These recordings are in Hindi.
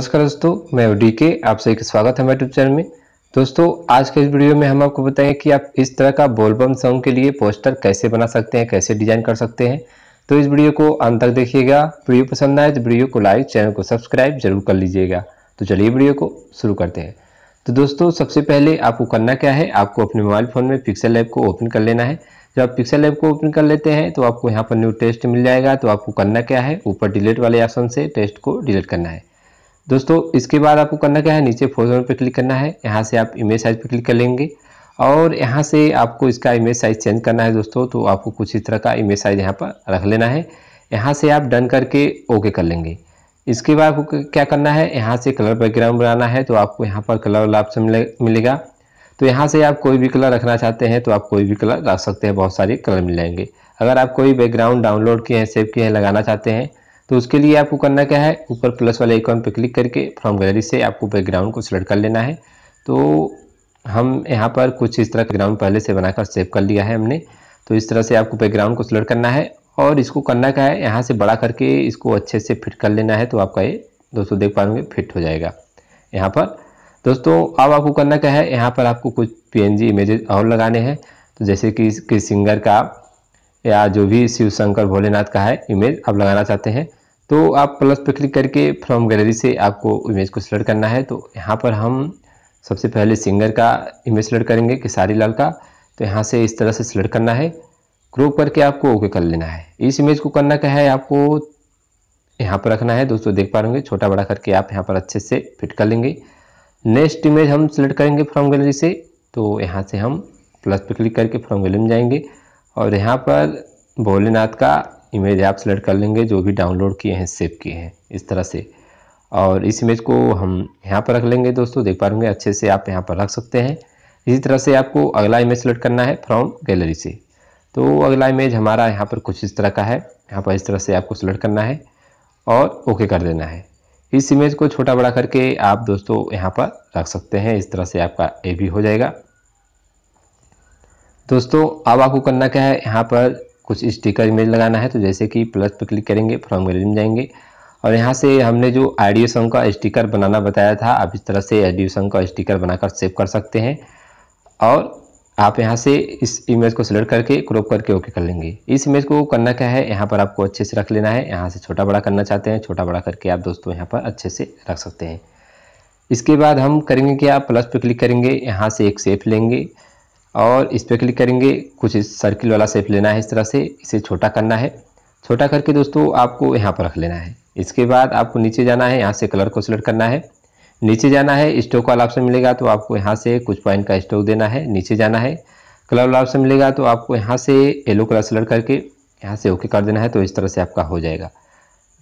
नमस्कार दोस्तों मैं डी के आप सभी का स्वागत है हमारे यूट्यूब चैनल में दोस्तों आज के इस वीडियो में हम आपको बताएं कि आप इस तरह का बोलबम सॉन्ग के लिए पोस्टर कैसे बना सकते हैं कैसे डिजाइन कर सकते हैं तो इस वीडियो को अंत तक देखिएगा वीडियो पसंद आए तो वीडियो को लाइक चैनल को सब्सक्राइब जरूर कर लीजिएगा तो चलिए वीडियो को शुरू करते हैं तो दोस्तों सबसे पहले आपको करना क्या है आपको अपने मोबाइल फ़ोन में पिक्सल ऐप को ओपन कर लेना है जब आप पिक्सल ऐप को ओपन कर लेते हैं तो आपको यहाँ पर न्यू टेस्ट मिल जाएगा तो आपको करना क्या है ऊपर डिलीट वाले ऑप्शन से टेस्ट को डिलीट करना है दोस्तों इसके बाद आपको करना क्या है नीचे फोरग्राउंड पर क्लिक करना है यहाँ से आप इमेज साइज पर क्लिक कर लेंगे और यहाँ से आपको इसका इमेज साइज चेंज करना है दोस्तों तो आपको कुछ इस तरह का इमेज साइज यहाँ पर रख लेना है यहाँ से आप डन करके ओके कर लेंगे इसके बाद आपको क्या करना है यहाँ से कलर बैकग्राउंड बनाना है तो आपको यहाँ पर कलर वाला ऑप्शन मिले, मिलेगा तो यहाँ से आप कोई भी कलर रखना चाहते हैं तो आप कोई भी कलर रख सकते हैं बहुत सारे कलर मिल जाएंगे अगर आप कोई बैकग्राउंड डाउनलोड किए हैं सेव किए हैं लगाना चाहते हैं तो उसके लिए आपको करना क्या है ऊपर प्लस वाले आइकॉन पर क्लिक करके फ्रॉम गैलरी से आपको बैकग्राउंड को सिलेक्ट कर लेना है तो हम यहाँ पर कुछ इस तरह का ग्राउंड पहले से बनाकर सेव कर लिया है हमने तो इस तरह से आपको बैकग्राउंड को सिलेक्ट करना है और इसको करना क्या है यहाँ से बड़ा करके इसको अच्छे से फिट कर लेना है तो आपका ये दोस्तों देख पाएंगे फिट हो जाएगा यहाँ पर दोस्तों अब आपको करना क्या है यहाँ पर आपको कुछ पी एन जी इमेजेस और लगाने हैं तो जैसे कि किस सिंगर का या जो भी शिव शंकर भोलेनाथ का है इमेज आप लगाना चाहते हैं तो आप प्लस पर क्लिक करके फ्रॉम गैलरी से आपको इमेज को सिलेक्ट करना है तो यहाँ पर हम सबसे पहले सिंगर का इमेज सिलेक्ट करेंगे खेसारी लाल का तो यहाँ से इस तरह से सिलेक्ट करना है क्रोप करके आपको ओके कर लेना है इस इमेज को करना क्या है आपको यहाँ पर रखना है दोस्तों देख पा रहे छोटा बड़ा करके आप यहाँ पर अच्छे से फिट कर लेंगे नेक्स्ट इमेज हम सिलेक्ट करेंगे फ्रॉम गैलरी से तो यहाँ से हम प्लस पर क्लिक करके फ्रॉम गैलरी में जाएंगे और यहाँ पर भोलेनाथ का इमेज आप सेलेक्ट कर लेंगे जो भी डाउनलोड किए हैं सेव किए हैं इस तरह से और इस इमेज को हम यहाँ पर रख लेंगे दोस्तों देख पा रहे अच्छे से आप यहाँ पर रख सकते हैं इसी तरह से आपको अगला इमेज सेलेक्ट करना है फ्रॉम गैलरी से तो अगला इमेज हमारा यहाँ पर कुछ इस तरह का है यहाँ पर इस तरह से आपको सेलेक्ट करना है और ओके कर देना है इस इमेज को छोटा बड़ा करके आप दोस्तों यहाँ पर रख सकते हैं इस तरह से आपका ए भी हो जाएगा दोस्तों अब आपको करना क्या है यहाँ पर कुछ स्टिकर इमेज लगाना है तो जैसे कि प्लस पर क्लिक करेंगे फ्रॉम गैलरी में जाएंगे और यहाँ से हमने जो आइडियो सॉन्ग का स्टिकर बनाना बताया था आप इस तरह से आइडियो सॉन्ग का स्टिकर बनाकर सेव कर सकते हैं और आप यहाँ से इस इमेज को सिलेक्ट करके क्रॉप करके ओके कर लेंगे इस इमेज को करना क्या है यहाँ पर आपको अच्छे से रख लेना है यहाँ से छोटा बड़ा करना चाहते हैं छोटा बड़ा करके आप दोस्तों यहाँ पर अच्छे से रख सकते हैं इसके बाद हम करेंगे कि आप प्लस पर क्लिक करेंगे यहाँ से एक सेफ लेंगे और इस पर क्लिक करेंगे कुछ इस सर्किल वाला सेप लेना है इस तरह से इसे छोटा करना है छोटा करके दोस्तों आपको यहाँ पर रख लेना है इसके बाद आपको नीचे जाना है यहाँ से कलर को सिलेक्ट करना है नीचे जाना है स्टोक वाला ऑप्शन मिलेगा तो आपको यहाँ से कुछ पॉइंट का स्टोक देना है नीचे जाना है कलर वाला ऑप्शन मिलेगा तो आपको यहाँ से येलो कलर सेलेक्ट करके यहाँ से ओके कर देना है तो इस तरह से आपका हो जाएगा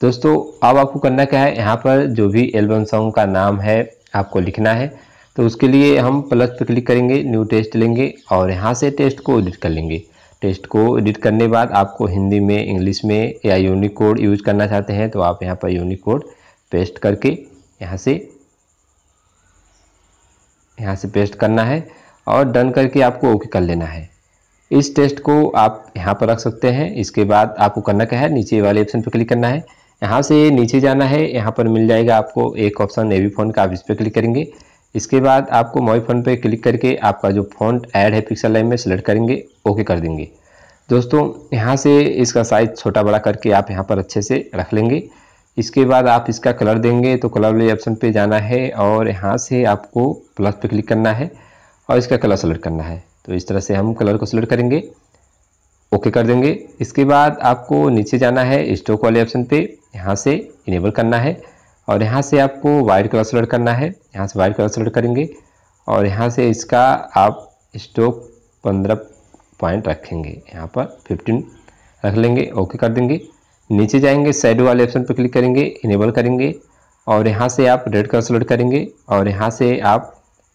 दोस्तों अब आपको करना क्या है यहाँ पर जो भी एल्बम सॉन्ग का नाम है आपको लिखना है तो उसके लिए हम प्लस पर क्लिक करेंगे न्यू टेस्ट लेंगे और यहाँ से टेस्ट को एडिट कर लेंगे टेस्ट को एडिट करने बाद आपको हिंदी में इंग्लिश में या यूनिकोड यूज करना चाहते हैं तो आप यहाँ पर यूनिकोड पेस्ट करके यहाँ से यहाँ से पेस्ट करना है और डन करके आपको ओके कर लेना है इस टेस्ट को आप यहाँ पर रख सकते हैं इसके बाद आपको करना क्या है नीचे वाले ऑप्शन पर क्लिक करना है यहाँ से नीचे जाना है यहाँ पर मिल जाएगा आपको एक ऑप्शन एवी फोन का आप इस पर क्लिक करेंगे इसके बाद आपको मोई फोन पे क्लिक करके आपका जो फ़ॉन्ट ऐड है पिक्सल लाइन में सेलेक्ट करेंगे ओके कर देंगे दोस्तों यहाँ से इसका साइज़ छोटा बड़ा करके आप यहाँ पर अच्छे से रख लेंगे इसके बाद आप इसका कलर देंगे तो कलर वाले ऑप्शन पे जाना है और यहाँ से आपको प्लस पे क्लिक करना है और इसका कलर सेलेक्ट करना है तो इस तरह से हम कलर को सेलेक्ट करेंगे ओके कर देंगे इसके बाद आपको नीचे जाना है स्टोक वाले ऑप्शन पे यहाँ से इनेबल करना है और यहाँ से आपको वाइट कलर सेलेक्ट करना है यहाँ से वाइट कलर सेलेक्ट करेंगे और यहाँ से इसका आप स्टोक पंद्रह पॉइंट रखेंगे यहाँ पर फिफ्टीन रख लेंगे ओके कर देंगे नीचे जाएंगे साइड वाले ऑप्शन पर क्लिक करेंगे इनेबल करेंगे और यहाँ से आप रेड कलर सेलेक्ट करेंगे और यहाँ से आप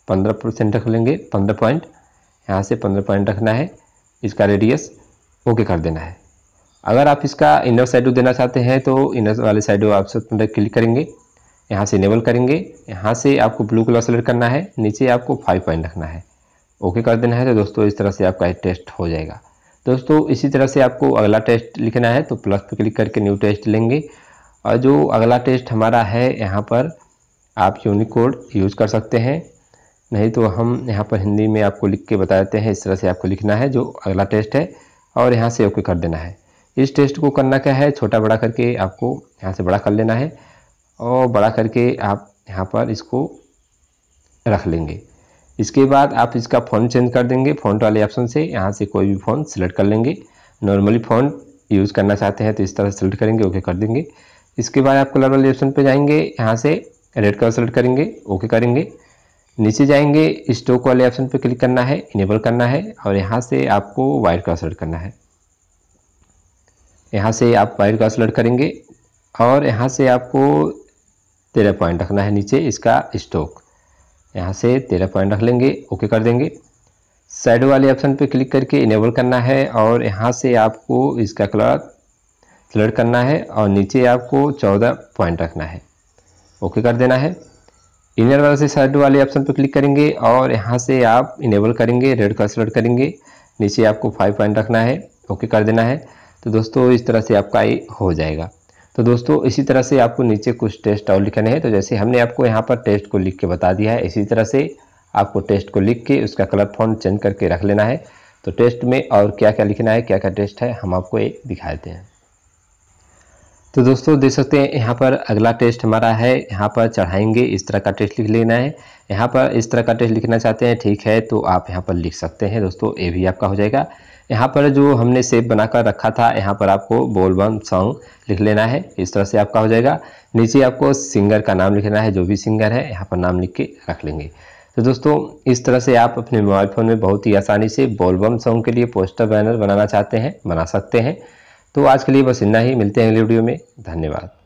पंद्रह परसेंट रख लेंगे पंद्रह पॉइंट यहाँ से पंद्रह पॉइंट रखना है इसका रेडियस ओके कर देना है अगर आप इसका इनर साइड देना चाहते हैं तो इनर वाले साइड ऑप्शन पर क्लिक करेंगे यहाँ से इनेबल करेंगे यहाँ से आपको ब्लू कलर सेलेक्ट करना है नीचे आपको फाइव पॉइंट रखना है ओके कर देना है तो दोस्तों इस तरह से आपका टेस्ट हो जाएगा दोस्तों इसी तरह से आपको अगला टेस्ट लिखना है तो प्लस पर क्लिक करके न्यू टेस्ट लेंगे और जो अगला टेस्ट हमारा है यहाँ पर आप यूनिकोड यूज़ कर सकते हैं नहीं तो हम यहाँ पर हिंदी में आपको लिख के बता देते हैं इस तरह से आपको लिखना है जो अगला टेस्ट है और यहाँ से ओके कर देना है इस टेस्ट को करना क्या है छोटा बड़ा करके आपको यहाँ से बड़ा कर लेना है और बड़ा करके आप यहाँ पर इसको रख लेंगे इसके बाद आप इसका फ़ोन चेंज कर देंगे फ़ॉन्ट वाले ऑप्शन से यहाँ से कोई भी फ़ोन सेलेक्ट कर लेंगे नॉर्मली फ़ोन यूज़ करना चाहते हैं तो इस तरह सेलेक्ट करेंगे ओके कर देंगे इसके बाद आप कलर वाले ऑप्शन पे जाएंगे यहाँ से रेड कलर सेलेक्ट करेंगे ओके करेंगे नीचे जाएंगे स्टोक वाले ऑप्शन पर क्लिक करना है इनेबल करना है और यहाँ से आपको वाइट कलर सेलेक्ट करना है यहाँ से आप वाइट कलर सेलेक्ट करेंगे और यहाँ से आपको तेरह पॉइंट रखना है नीचे इसका स्टॉक यहाँ से तेरह पॉइंट रख लेंगे ओके कर देंगे साइड वाले ऑप्शन पे क्लिक करके इनेबल करना है और यहाँ से आपको इसका कलर सिलेक्ट करना है और नीचे आपको चौदह पॉइंट रखना है ओके कर देना है इनर वाले से साइड वाले ऑप्शन पर क्लिक करेंगे और यहाँ से आप इनेबल करेंगे रेड कलर सेलेक्ट करेंगे नीचे आपको फाइव पॉइंट रखना है ओके कर देना है तो दोस्तों इस तरह से आपका ये हो जाएगा तो दोस्तों इसी तरह से आपको नीचे कुछ टेस्ट और लिखने हैं तो जैसे हमने आपको यहाँ पर टेस्ट को लिख के बता दिया है इसी तरह से आपको टेस्ट को लिख के उसका कलर फॉन्ट चेंज करके रख लेना है तो टेस्ट में और क्या क्या लिखना है क्या क्या टेस्ट है हम आपको ये दिखा देते हैं तो दोस्तों देख सकते हैं यहाँ पर अगला टेस्ट हमारा है यहाँ पर चढ़ाएंगे इस तरह का टेस्ट लिख लेना है यहाँ पर इस तरह का टेस्ट लिखना चाहते हैं ठीक है तो आप यहाँ पर लिख सकते हैं दोस्तों ये भी आपका हो जाएगा यहाँ पर जो हमने सेप बनाकर रखा था यहाँ पर आपको बोलबम सॉन्ग लिख लेना है इस तरह से आपका हो जाएगा नीचे आपको सिंगर का नाम लिखना है जो भी सिंगर है यहाँ पर नाम लिख के रख लेंगे तो दोस्तों इस तरह से आप अपने मोबाइल फ़ोन में बहुत ही आसानी से बोलबम सॉन्ग के लिए पोस्टर बैनर बनाना चाहते हैं बना सकते हैं तो आज के लिए बस इतना ही मिलते हैं अगले वीडियो में धन्यवाद